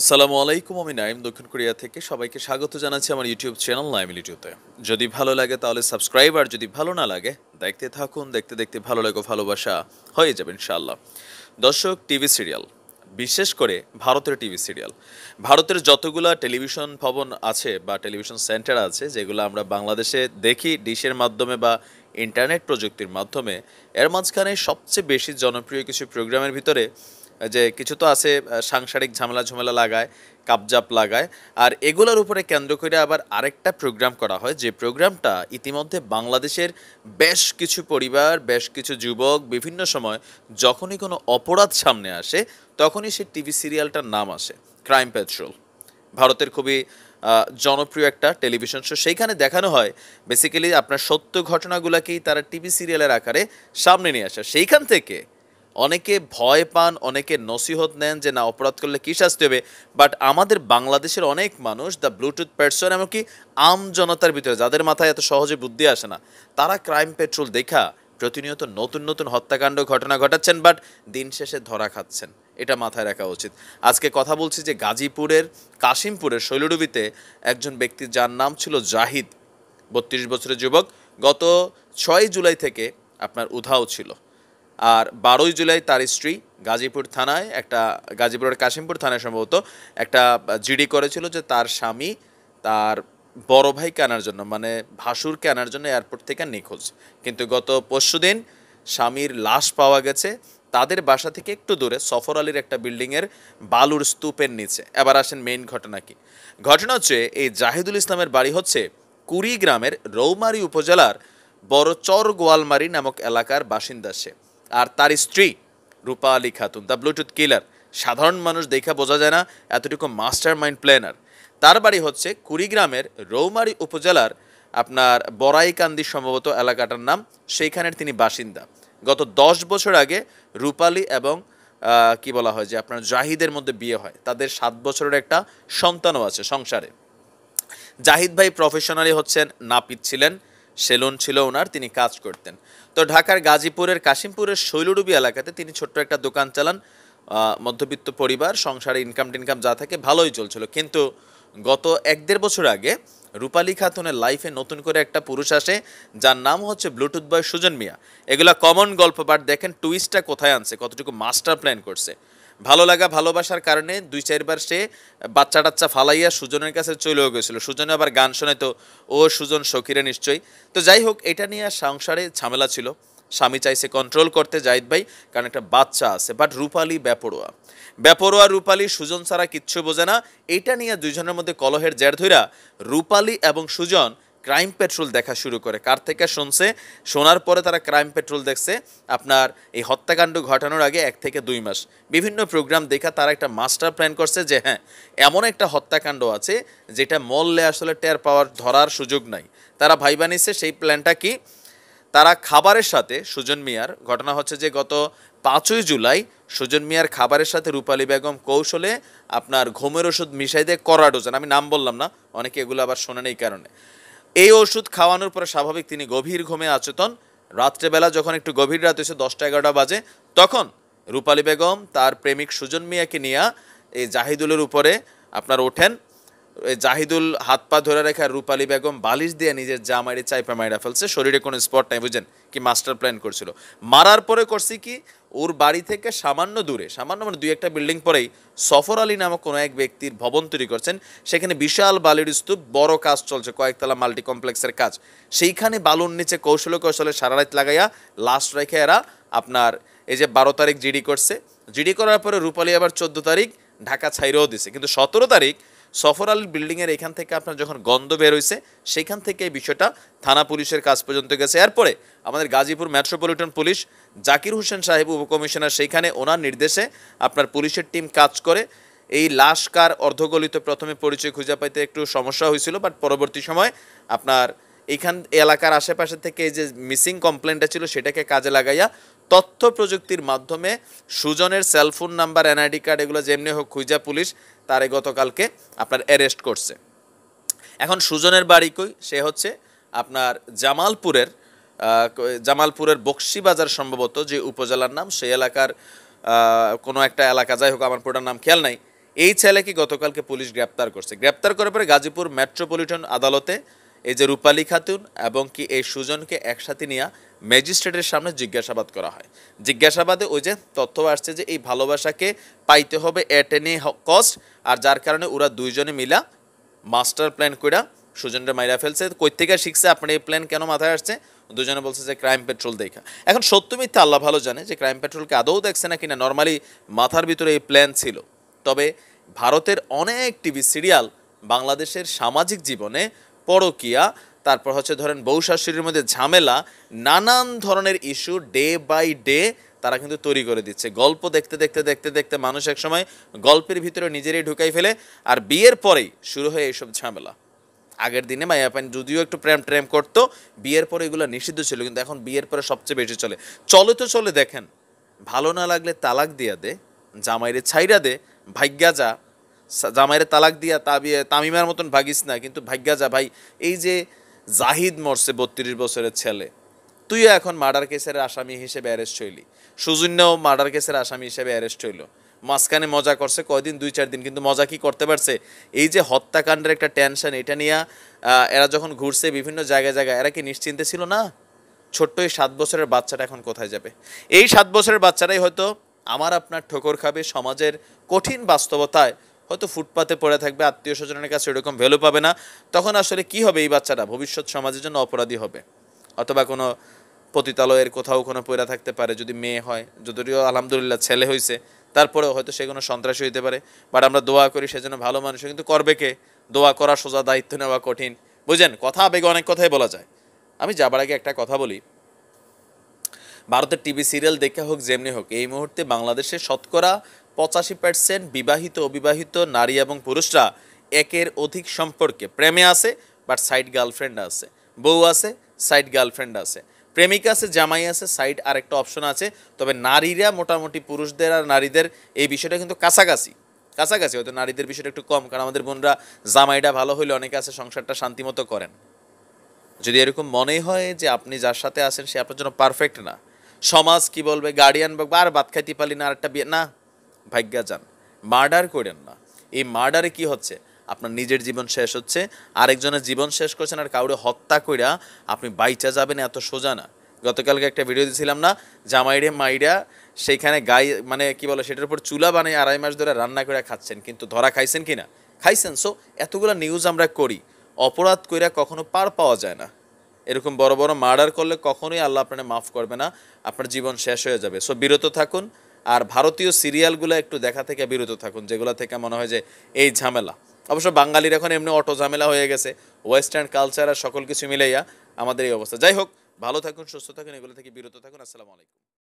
আসসালামু আলাইকুম আমি নাইম দক্ষিণ কোরিয়া থেকে সবাইকে স্বাগত জানাচ্ছি আমার ইউটিউব চ্যানেল নাইম ইউটিউবতে যদি ভালো লাগে তাহলে সাবস্ক্রাইব আর যদি ভালো না লাগে দেখতে থাকুন দেখতে দেখতে ভালো লাগে ভালোবাসা হয়ে যাবে ইনশাআল্লাহ দর্শক টিভি সিরিয়াল বিশেষ করে ভারতের টিভি সিরিয়াল ভারতের যতগুলা টেলিভিশন ভবন আছে বা টেলিভিশন সেন্টার আছে যেগুলো আমরা বাংলাদেশে দেখি ডিশের মাধ্যমে বা ইন্টারনেট প্রযুক্তির মাধ্যমে এর মাঝখানে সবচেয়ে বেশি জনপ্রিয় কিছু প্রোগ্রামের ভিতরে যে কিছু তো আছে সাংসারিক ঝামেলা ঝামেলা লাগায় কাপজাপ লাগায় আর এগুলোর উপরে কেন্দ্র করে আবার আরেকটা প্রোগ্রাম করা হয় যে প্রোগ্রামটা ইতিমধ্যে বাংলাদেশের বেশ কিছু পরিবার বেশ কিছু যুবক বিভিন্ন সময় যখনই কোনো অপরাধ সামনে আসে তখনই সে টিভি সিরিয়ালটার নাম আসে ক্রাইম পেট্রোল ভারতের খুবই জনপ্রিয় একটা টেলিভিশন শো সেইখানে দেখানো হয় বেসিক্যালি আপনার সত্য ঘটনাগুলোকেই তারা টিভি সিরিয়ালের আকারে সামনে নিয়ে আসে সেইখান থেকে অনেকে ভয় পান অনেকে নসিহত নেন যে না অপরাধ করলে কী শাস্তি হবে বাট আমাদের বাংলাদেশের অনেক মানুষ দ্য ব্লুটুথ পার্সন এমনকি আম জনতার ভিতরে যাদের মাথায় এত সহজে বুদ্ধি আসে না তারা ক্রাইম পেট্রোল দেখা প্রতিনিয়ত নতুন নতুন হত্যাকাণ্ড ঘটনা ঘটাচ্ছেন বাট দিন শেষে ধরা খাচ্ছেন এটা মাথায় রাখা উচিত আজকে কথা বলছি যে গাজীপুরের কাশিমপুরের শৈলডুবিতে একজন ব্যক্তি যার নাম ছিল জাহিদ বত্রিশ বছরের যুবক গত ছয় জুলাই থেকে আপনার উধাও ছিল আর বারোই জুলাই তার স্ত্রী গাজীপুর থানায় একটা গাজীপুরের কাশিমপুর থানায় সম্ভবত একটা জিডি করেছিল যে তার স্বামী তার বড় ভাইকে আনার জন্য মানে ভাসুরকে আনার জন্য এয়ারপোর্ট থেকে নিখোঁজ কিন্তু গত পরশু দিন স্বামীর লাশ পাওয়া গেছে তাদের বাসা থেকে একটু দূরে সফর আলীর একটা বিল্ডিংয়ের বালুর স্তূপের নিচে এবার আসেন মেইন ঘটনা কি ঘটনা হচ্ছে এই জাহিদুল ইসলামের বাড়ি হচ্ছে কুড়িগ্রামের রৌমারি উপজেলার বড় চর গোয়ালমারি নামক এলাকার বাসিন্দা সে আর তার স্ত্রী Rupa Ali Khatun the Bluetooth killer সাধারণ মানুষ দেখা বোঝা যায় না এতটুকু মাস্টার মাইন্ড প্ল্যানার তার বাড়ি হচ্ছে কুড়িগ্রামের রৌমারী উপজেলার আপনার বড়াইকান্দি সম্ভবত এলাকাটার নাম সেইখানের তিনি বাসিন্দা গত দশ বছর আগে রূপালী এবং কি বলা হয় যে আপনার জাহিদের মধ্যে বিয়ে হয় তাদের সাত বছরের একটা সন্তানও আছে সংসারে জাহিদ ভাই প্রফেশনালি হচ্ছেন নাপিত ছিলেন সেলুন ছিল ওনার তিনি কাজ করতেন তো ঢাকার গাজীপুরের কাশিমপুরের শৈলডুবি এলাকাতে তিনি ছোট্ট একটা দোকান চালান মধ্যবিত্ত পরিবার সংসারে ইনকাম টিনকাম যা থাকে ভালোই চলছিল কিন্তু গত এক দেড় বছর আগে রূপালী খাতুনের লাইফে নতুন করে একটা পুরুষ আসে যার নাম হচ্ছে ব্লুটুথ বয় সুজন মিয়া এগুলা কমন গল্প বাট দেখেন টুইস্টটা কোথায় আনছে কতটুকু মাস্টার প্ল্যান করছে ভালো লাগা ভালোবাসার কারণে দুই চারবার সে বাচ্চা টাচ্চা ফালাইয়া সুজনের কাছে চলেও গেছিল সুজনে আবার গান শোনে তো ও সুজন শকিরে নিশ্চয়ই তো যাই হোক এটা নিয়ে সংসারে ঝামেলা ছিল স্বামী চাইছে কন্ট্রোল করতে জাহিদ ভাই কারণ একটা বাচ্চা আছে বাট রূপালি ব্যাপরোয়া ব্যাপরোয়া রূপালি সুজন ছাড়া কিচ্ছু বোঝে না এটা নিয়ে দুইজনের মধ্যে কলহের জের ধৈরা রূপালি এবং সুজন ক্রাইম পেট্রোল দেখা শুরু করে কার থেকে শুনছে শোনার পরে তারা ক্রাইম পেট্রোল দেখছে আপনার এই হত্যাকাণ্ড ঘটানোর আগে এক থেকে দুই মাস বিভিন্ন প্রোগ্রাম দেখা তারা একটা মাস্টার প্ল্যান করছে যে হ্যাঁ এমন একটা হত্যাকাণ্ড আছে যেটা মললে আসলে টের পাওয়ার ধরার সুযোগ নাই তারা ভাই বানিয়েছে সেই প্ল্যানটা কি তারা খাবারের সাথে সুজন মিয়ার ঘটনা হচ্ছে যে গত পাঁচই জুলাই সুজন মিয়ার খাবারের সাথে রূপালী বেগম কৌশলে আপনার ঘুমের ওষুধ মিশাই দিয়ে করা আমি নাম বললাম না অনেকে এগুলো আবার শোনেন এই কারণে এই ওষুধ খাওয়ানোর পরে স্বাভাবিক তিনি গভীর ঘুমে আচেতন রাত্রেবেলা যখন একটু গভীর রাত এসে দশটা এগারোটা বাজে তখন রূপালী বেগম তার প্রেমিক সুজন মিয়াকে নিয়ে এই জাহিদুলের উপরে আপনার ওঠেন জাহিদুল হাত পা ধরে রেখে আর রূপালী বেগম বালিশ দিয়ে নিজের জা মারি চাইপা মাইরা ফেলছে শরীরে কোনো স্পট নাই বুঝেন কি মাস্টার প্ল্যান করছিল মারার পরে করছি কি ওর বাড়ি থেকে সামান্য দূরে সামান্য মানে দুই একটা বিল্ডিং পরেই সফর আলী নামক কোনো এক ব্যক্তির ভবন তৈরি করছেন সেখানে বিশাল বালির স্তূপ বড় কাজ চলছে কয়েকতলা মাল্টি কমপ্লেক্সের কাজ সেইখানে বালুর নিচে কৌশলে কৌশলে সারা রাত লাগাইয়া লাস্ট রেখে এরা আপনার এই যে বারো তারিখ জিডি করছে জিডি করার পরে রূপালী আবার চোদ্দ তারিখ ঢাকা ছাইরেও দিছে কিন্তু সতেরো তারিখ সফর আলীর বিল্ডিংয়ের এখান থেকে আপনার যখন গন্ধ বের হয়েছে সেখান থেকে এই বিষয়টা থানা পুলিশের কাজ পর্যন্ত গেছে এরপরে আমাদের গাজীপুর মেট্রোপলিটন পুলিশ জাকির হোসেন সাহেব উপকমিশনার সেইখানে ওনার নির্দেশে আপনার পুলিশের টিম কাজ করে এই লাশ কার অর্ধগলিত প্রথমে পরিচয় খুঁজে পাইতে একটু সমস্যা হয়েছিল বাট পরবর্তী সময় আপনার এইখান এলাকার আশেপাশে থেকে যে মিসিং কমপ্লেনটা ছিল সেটাকে কাজে লাগাইয়া তথ্য প্রযুক্তির মাধ্যমে সুজনের সেলফোন নাম্বার এনআইডি কার্ড এগুলো যেমনি হোক খুঁজা পুলিশ তারে গতকালকে আপনার অ্যারেস্ট করছে এখন সুজনের বাড়ি কই সে হচ্ছে আপনার জামালপুরের জামালপুরের বক্সিবাজার সম্ভবত যে উপজেলার নাম সেই এলাকার কোনো একটা এলাকা যাই হোক আমার পুরোটার নাম খেয়াল নাই এই ছেলেকে গতকালকে পুলিশ গ্রেপ্তার করছে গ্রেপ্তার করার পরে গাজীপুর মেট্রোপলিটন আদালতে এই যে রূপালী খাতুন এবং কি এই সুজনকে একসাথে নিয়ে ম্যাজিস্ট্রেটের সামনে জিজ্ঞাসাবাদ করা হয় জিজ্ঞাসাবাদে ওই যে তথ্য আসছে যে এই ভালোবাসাকে পাইতে হবে এট এনি কস্ট আর যার কারণে ওরা দুইজনে মিলা মাস্টার প্ল্যান কইরা সুজনরা মাইরা ফেলছে কৈত্তিকা শিখছে আপনার এই প্ল্যান কেন মাথায় আসছে দুজনে বলছে যে ক্রাইম পেট্রোল দেখা এখন সত্য মিথ্যে আল্লাহ ভালো জানে যে ক্রাইম পেট্রোলকে আদৌ দেখছে না কিনা নর্মালি মাথার ভিতরে এই প্ল্যান ছিল তবে ভারতের অনেক টিভি সিরিয়াল বাংলাদেশের সামাজিক জীবনে পরকিয়া তারপর হচ্ছে ধরেন বউ শাশুড়ির মধ্যে ঝামেলা নানান ধরনের ইস্যু ডে বাই ডে তারা কিন্তু তৈরি করে দিচ্ছে গল্প দেখতে দেখতে দেখতে দেখতে মানুষ একসময় গল্পের ভিতরে নিজেরই ঢুকাই ফেলে আর বিয়ের পরেই শুরু হয়ে এইসব ঝামেলা আগের দিনে মায়াপানি যদিও একটু প্রেম ট্রেম করতো বিয়ের পরে এগুলো নিষিদ্ধ ছিল কিন্তু এখন বিয়ের পরে সবচেয়ে বেশি চলে চলে তো চলে দেখেন ভালো না লাগলে তালাক দিয়া দে জামাইরে ছাইরা দে ভাগ্যা যা জামাইরে তালাক দিয়া তাবিয়ে তামিমার মতন ভাগিস না কিন্তু ভাগ্যা যা ভাই এই যে জাহিদ মরছে বত্রিশ বছরের ছেলে তুইও এখন মার্ডার কেসের আসামি হিসেবে অ্যারেস্ট হইলি সুজন্যও মার্ডার কেসের আসামি হিসেবে অ্যারেস্ট হইল মাঝখানে মজা করছে কয়দিন দুই চার দিন কিন্তু মজা কি করতে পারছে এই যে হত্যাকাণ্ডের একটা টেনশন এটা নিয়ে এরা যখন ঘুরছে বিভিন্ন জায়গায় জায়গায় এরা কি নিশ্চিন্তে ছিল না ছোট্ট এই সাত বছরের বাচ্চাটা এখন কোথায় যাবে এই সাত বছরের বাচ্চারাই হয়তো আমার আপনার ঠোকর খাবে সমাজের কঠিন বাস্তবতায় হয়তো ফুটপাতে পড়ে থাকবে আত্মীয় স্বজনের কাছে এরকম ভ্যালু পাবে না তখন আসলে কি হবে এই বাচ্চাটা ভবিষ্যৎ সমাজের জন্য অপরাধী হবে অথবা কোনো পতিতালয়ের কোথাও কোনো পয়রা থাকতে পারে যদি মেয়ে হয় যদিও আলহামদুলিল্লাহ ছেলে হয়েছে তারপরেও হয়তো সে কোনো সন্ত্রাসী হইতে পারে বাট আমরা দোয়া করি সেজন্য ভালো মানুষ কিন্তু করবে কে দোয়া করা সোজা দায়িত্ব নেওয়া কঠিন বুঝেন কথা আবেগে অনেক কথাই বলা যায় আমি যাবার আগে একটা কথা বলি ভারতের টিভি সিরিয়াল দেখে হোক যেমনি হোক এই মুহূর্তে বাংলাদেশে শতকরা পঁচাশি পার্সেন্ট বিবাহিত অবিবাহিত নারী এবং পুরুষরা একের অধিক সম্পর্কে প্রেমে আছে বাট সাইড গার্লফ্রেন্ড আছে বউ আছে সাইড গার্লফ্রেন্ড আছে প্রেমিক আছে জামাই আছে সাইড আরেকটা অপশন আছে তবে নারীরা মোটামুটি পুরুষদের আর নারীদের এই বিষয়টা কিন্তু কাছাকাছি কাছাকাছি হয়তো নারীদের বিষয়টা একটু কম কারণ আমাদের বোনরা জামাইটা ভালো হইলে অনেকে আছে সংসারটা শান্তিমতো করেন যদি এরকম মনে হয় যে আপনি যার সাথে আছেন সে আপনার জন্য পারফেক্ট না সমাজ কি বলবে গার্ডিয়ান বলবে আর বাদ খাইতে পারি না আর একটা বিয়ে না ভাগ্যা যান মার্ডার করেন না এই মার্ডারে কি হচ্ছে আপনার নিজের জীবন শেষ হচ্ছে আরেকজনের জীবন শেষ করছেন আর কাউরে হত্যা কইরা আপনি বাইচা যাবেন এত সোজা না গতকালকে একটা ভিডিও দিয়েছিলাম না জামাইরে মাইরা সেইখানে গাই মানে কি বলে সেটার উপর চুলা বানিয়ে আড়াই মাস ধরে রান্না করে খাচ্ছেন কিন্তু ধরা খাইছেন কি না খাইছেন সো এতগুলো নিউজ আমরা করি অপরাধ কইরা কখনো পার পাওয়া যায় না এরকম বড় বড় মার্ডার করলে কখনোই আল্লাহ আপনাকে মাফ করবে না আপনার জীবন শেষ হয়ে যাবে সো বিরত থাকুন আর ভারতীয় সিরিয়ালগুলো একটু দেখা থেকে বিরত থাকুন যেগুলো থেকে মনে হয় যে এই ঝামেলা অবশ্য বাঙালির এখন এমনি অটো ঝামেলা হয়ে গেছে ওয়েস্টার্ন কালচার আর সকল কিছু মিলাইয়া আমাদের এই অবস্থা যাই হোক ভালো থাকুন সুস্থ থাকুন এগুলো থেকে বিরত থাকুন আসসালামু আলাইকুম